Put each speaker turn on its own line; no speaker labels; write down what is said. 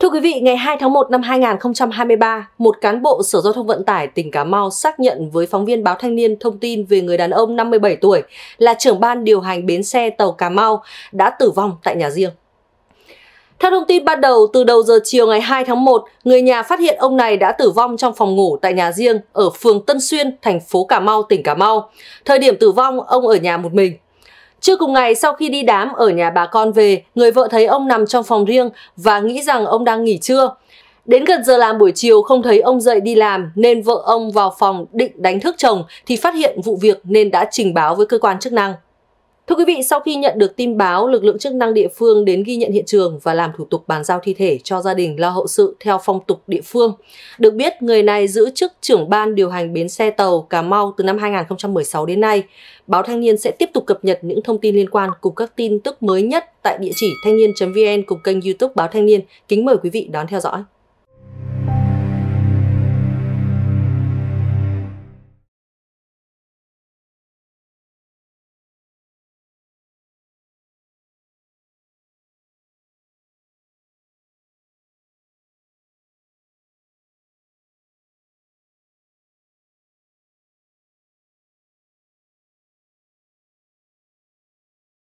Thưa quý vị, ngày 2 tháng 1 năm 2023, một cán bộ Sở Giao thông Vận tải tỉnh Cà Mau xác nhận với phóng viên báo Thanh niên thông tin về người đàn ông 57 tuổi là trưởng ban điều hành bến xe tàu Cà Mau đã tử vong tại nhà riêng. Theo thông tin ban đầu, từ đầu giờ chiều ngày 2 tháng 1, người nhà phát hiện ông này đã tử vong trong phòng ngủ tại nhà riêng ở phường Tân Xuyên, thành phố Cà Mau, tỉnh Cà Mau. Thời điểm tử vong, ông ở nhà một mình. Trưa cùng ngày, sau khi đi đám ở nhà bà con về, người vợ thấy ông nằm trong phòng riêng và nghĩ rằng ông đang nghỉ trưa. Đến gần giờ làm buổi chiều không thấy ông dậy đi làm nên vợ ông vào phòng định đánh thức chồng thì phát hiện vụ việc nên đã trình báo với cơ quan chức năng. Thưa quý vị, sau khi nhận được tin báo, lực lượng chức năng địa phương đến ghi nhận hiện trường và làm thủ tục bàn giao thi thể cho gia đình lo hậu sự theo phong tục địa phương. Được biết, người này giữ chức trưởng ban điều hành bến xe tàu Cà Mau từ năm 2016 đến nay. Báo Thanh niên sẽ tiếp tục cập nhật những thông tin liên quan cùng các tin tức mới nhất tại địa chỉ thanh niên.vn cùng kênh youtube Báo Thanh niên. Kính mời quý vị đón theo dõi.